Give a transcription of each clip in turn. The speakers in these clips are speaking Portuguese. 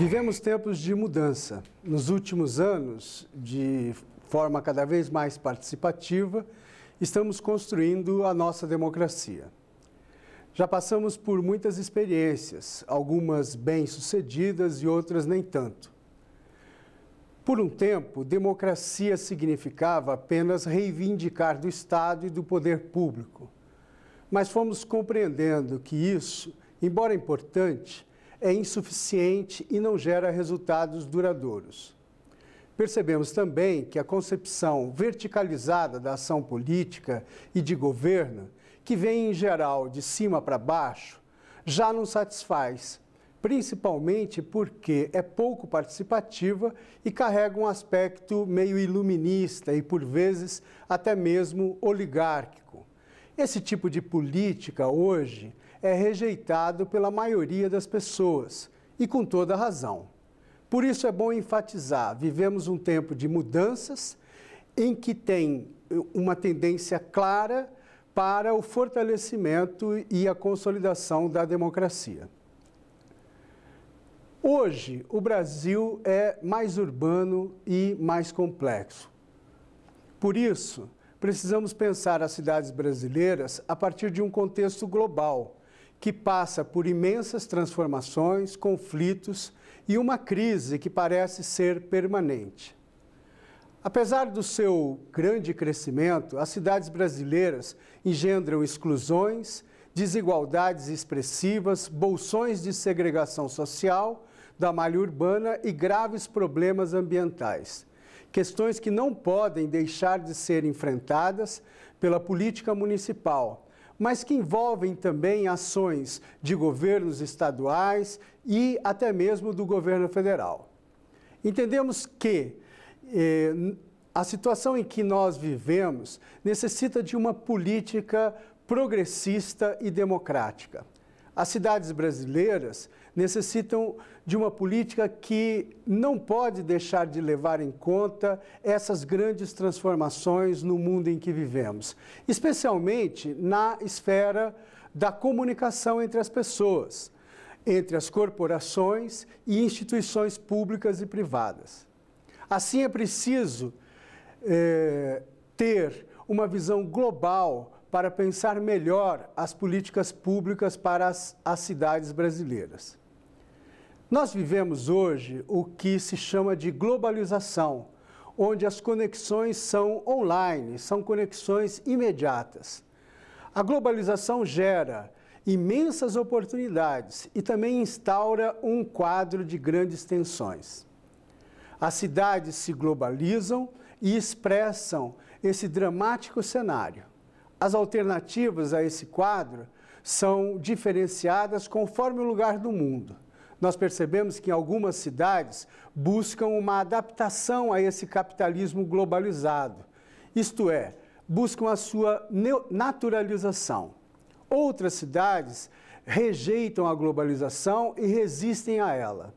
Vivemos tempos de mudança. Nos últimos anos, de forma cada vez mais participativa, estamos construindo a nossa democracia. Já passamos por muitas experiências, algumas bem-sucedidas e outras nem tanto. Por um tempo, democracia significava apenas reivindicar do Estado e do poder público. Mas fomos compreendendo que isso, embora importante, é insuficiente e não gera resultados duradouros. Percebemos também que a concepção verticalizada da ação política e de governo, que vem em geral de cima para baixo, já não satisfaz, principalmente porque é pouco participativa e carrega um aspecto meio iluminista e, por vezes, até mesmo oligárquico. Esse tipo de política hoje é rejeitado pela maioria das pessoas, e com toda razão. Por isso é bom enfatizar: vivemos um tempo de mudanças em que tem eh, uma tendência clara para o fortalecimento e a consolidação da democracia. Hoje, o Brasil é mais urbano e mais complexo. Por isso, precisamos pensar as cidades brasileiras a partir de um contexto global, que passa por imensas transformações, conflitos e uma crise que parece ser permanente. Apesar do seu grande crescimento, as cidades brasileiras engendram exclusões, desigualdades expressivas, bolsões de segregação social, da malha urbana e graves problemas ambientais. Questões que não podem deixar de ser enfrentadas pela política municipal, mas que envolvem também ações de governos estaduais e até mesmo do governo federal. Entendemos que eh, a situação em que nós vivemos necessita de uma política progressista e democrática. As cidades brasileiras necessitam de uma política que não pode deixar de levar em conta essas grandes transformações no mundo em que vivemos, especialmente na esfera da comunicação entre as pessoas, entre as corporações e instituições públicas e privadas. Assim, é preciso eh, ter uma visão global para pensar melhor as políticas públicas para as, as cidades brasileiras. Nós vivemos hoje o que se chama de globalização, onde as conexões são online, são conexões imediatas. A globalização gera imensas oportunidades e também instaura um quadro de grandes tensões. As cidades se globalizam e expressam esse dramático cenário. As alternativas a esse quadro são diferenciadas conforme o lugar do mundo nós percebemos que em algumas cidades buscam uma adaptação a esse capitalismo globalizado, isto é, buscam a sua naturalização. Outras cidades rejeitam a globalização e resistem a ela.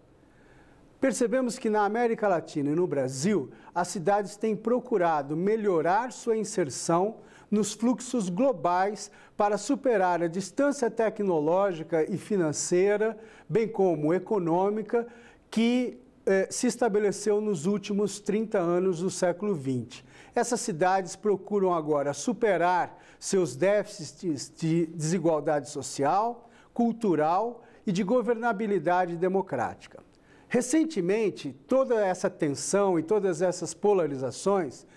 Percebemos que na América Latina e no Brasil, as cidades têm procurado melhorar sua inserção nos fluxos globais para superar a distância tecnológica e financeira, bem como econômica, que eh, se estabeleceu nos últimos 30 anos do século XX. Essas cidades procuram agora superar seus déficits de desigualdade social, cultural e de governabilidade democrática. Recentemente, toda essa tensão e todas essas polarizações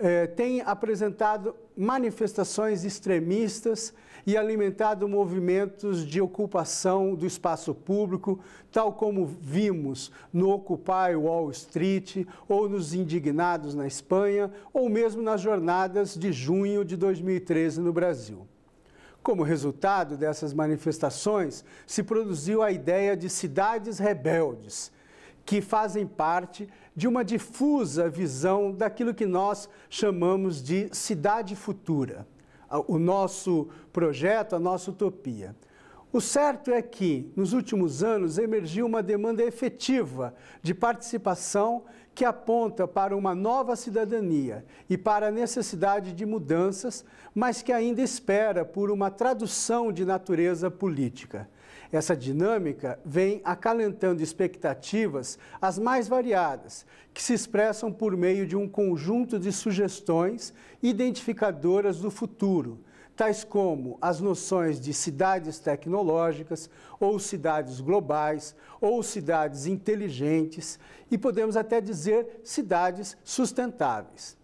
eh, tem apresentado manifestações extremistas e alimentado movimentos de ocupação do espaço público, tal como vimos no Occupy Wall Street, ou nos Indignados na Espanha, ou mesmo nas jornadas de junho de 2013 no Brasil. Como resultado dessas manifestações, se produziu a ideia de cidades rebeldes que fazem parte de uma difusa visão daquilo que nós chamamos de cidade futura, o nosso projeto, a nossa utopia. O certo é que, nos últimos anos, emergiu uma demanda efetiva de participação que aponta para uma nova cidadania e para a necessidade de mudanças, mas que ainda espera por uma tradução de natureza política. Essa dinâmica vem acalentando expectativas as mais variadas, que se expressam por meio de um conjunto de sugestões identificadoras do futuro, tais como as noções de cidades tecnológicas, ou cidades globais, ou cidades inteligentes, e podemos até dizer cidades sustentáveis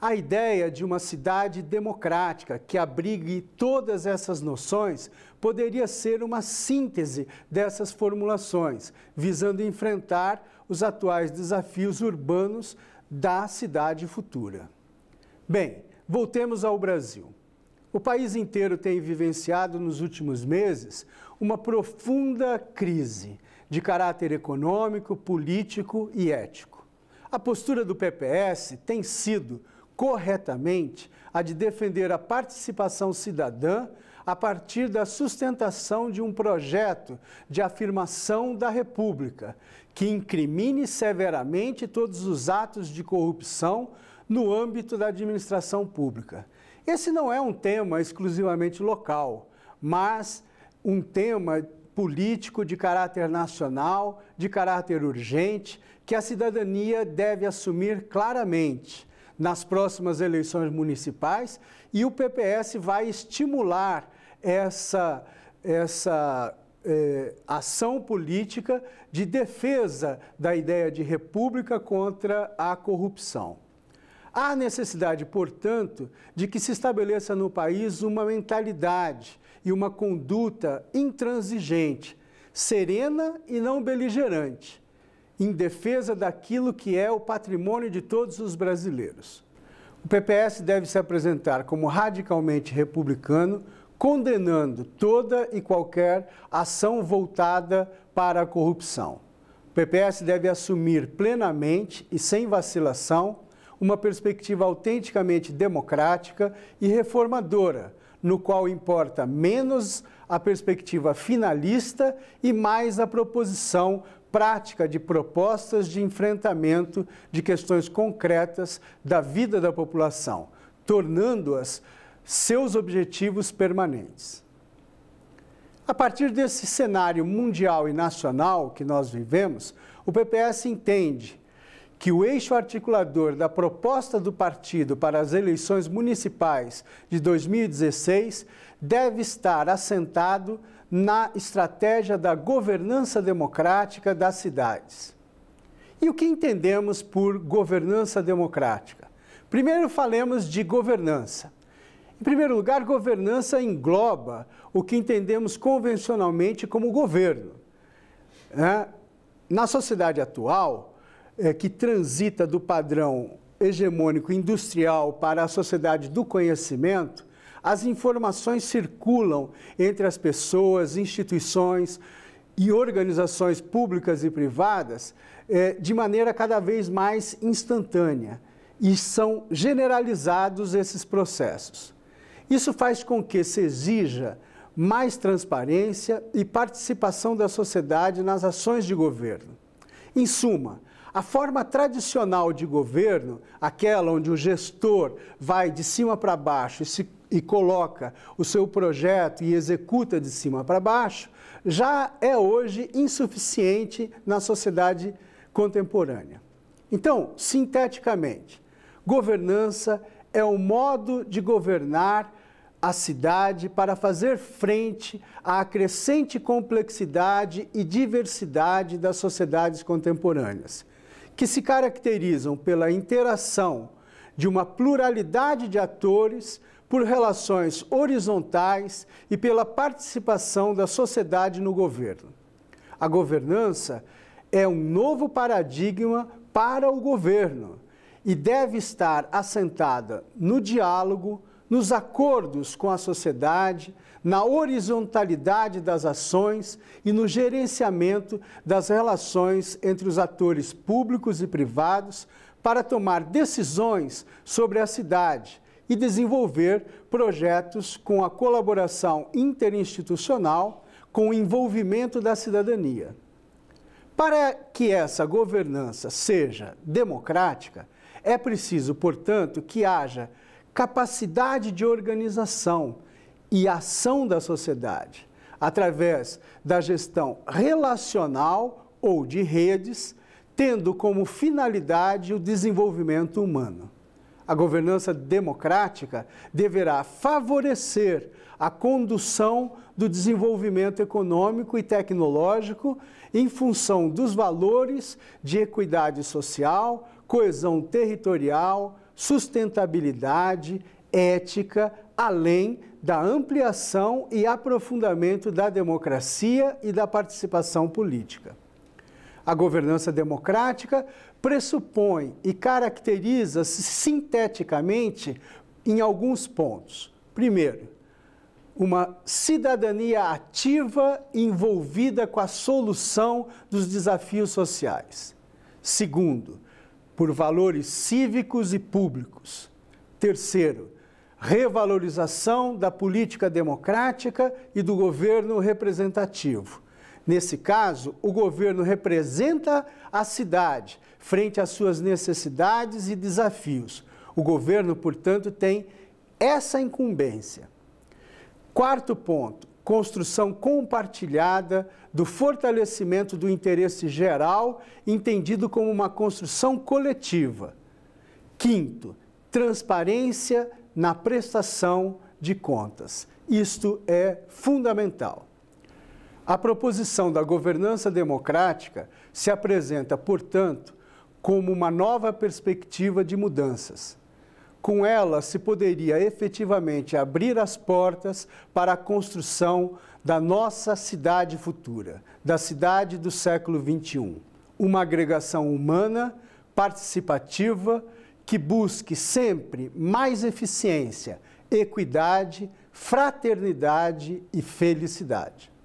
a ideia de uma cidade democrática que abrigue todas essas noções poderia ser uma síntese dessas formulações, visando enfrentar os atuais desafios urbanos da cidade futura. Bem, voltemos ao Brasil. O país inteiro tem vivenciado nos últimos meses uma profunda crise de caráter econômico, político e ético. A postura do PPS tem sido corretamente a de defender a participação cidadã a partir da sustentação de um projeto de afirmação da República, que incrimine severamente todos os atos de corrupção no âmbito da administração pública. Esse não é um tema exclusivamente local, mas um tema político de caráter nacional, de caráter urgente, que a cidadania deve assumir claramente nas próximas eleições municipais e o PPS vai estimular essa, essa eh, ação política de defesa da ideia de república contra a corrupção. Há necessidade, portanto, de que se estabeleça no país uma mentalidade e uma conduta intransigente, serena e não beligerante em defesa daquilo que é o patrimônio de todos os brasileiros. O PPS deve se apresentar como radicalmente republicano, condenando toda e qualquer ação voltada para a corrupção. O PPS deve assumir plenamente e sem vacilação uma perspectiva autenticamente democrática e reformadora, no qual importa menos a perspectiva finalista e mais a proposição prática de propostas de enfrentamento de questões concretas da vida da população, tornando-as seus objetivos permanentes. A partir desse cenário mundial e nacional que nós vivemos, o PPS entende que o eixo articulador da proposta do partido para as eleições municipais de 2016 deve estar assentado na estratégia da governança democrática das cidades. E o que entendemos por governança democrática? Primeiro, falemos de governança. Em primeiro lugar, governança engloba o que entendemos convencionalmente como governo. Né? Na sociedade atual, eh, que transita do padrão hegemônico industrial para a sociedade do conhecimento, as informações circulam entre as pessoas, instituições e organizações públicas e privadas eh, de maneira cada vez mais instantânea e são generalizados esses processos. Isso faz com que se exija mais transparência e participação da sociedade nas ações de governo. Em suma, a forma tradicional de governo, aquela onde o gestor vai de cima para baixo e se e coloca o seu projeto e executa de cima para baixo, já é hoje insuficiente na sociedade contemporânea. Então, sinteticamente, governança é o modo de governar a cidade para fazer frente à crescente complexidade e diversidade das sociedades contemporâneas, que se caracterizam pela interação de uma pluralidade de atores por relações horizontais e pela participação da sociedade no governo. A governança é um novo paradigma para o governo e deve estar assentada no diálogo, nos acordos com a sociedade, na horizontalidade das ações e no gerenciamento das relações entre os atores públicos e privados para tomar decisões sobre a cidade, e desenvolver projetos com a colaboração interinstitucional, com o envolvimento da cidadania. Para que essa governança seja democrática, é preciso, portanto, que haja capacidade de organização e ação da sociedade, através da gestão relacional ou de redes, tendo como finalidade o desenvolvimento humano a governança democrática deverá favorecer a condução do desenvolvimento econômico e tecnológico em função dos valores de equidade social, coesão territorial, sustentabilidade, ética, além da ampliação e aprofundamento da democracia e da participação política. A governança democrática pressupõe e caracteriza-se sinteticamente em alguns pontos. Primeiro, uma cidadania ativa envolvida com a solução dos desafios sociais. Segundo, por valores cívicos e públicos. Terceiro, revalorização da política democrática e do governo representativo. Nesse caso, o governo representa a cidade frente às suas necessidades e desafios. O governo, portanto, tem essa incumbência. Quarto ponto: construção compartilhada do fortalecimento do interesse geral, entendido como uma construção coletiva. Quinto, transparência na prestação de contas. Isto é fundamental. A proposição da governança democrática se apresenta, portanto, como uma nova perspectiva de mudanças. Com ela, se poderia efetivamente abrir as portas para a construção da nossa cidade futura, da cidade do século XXI. Uma agregação humana, participativa, que busque sempre mais eficiência, equidade, fraternidade e felicidade.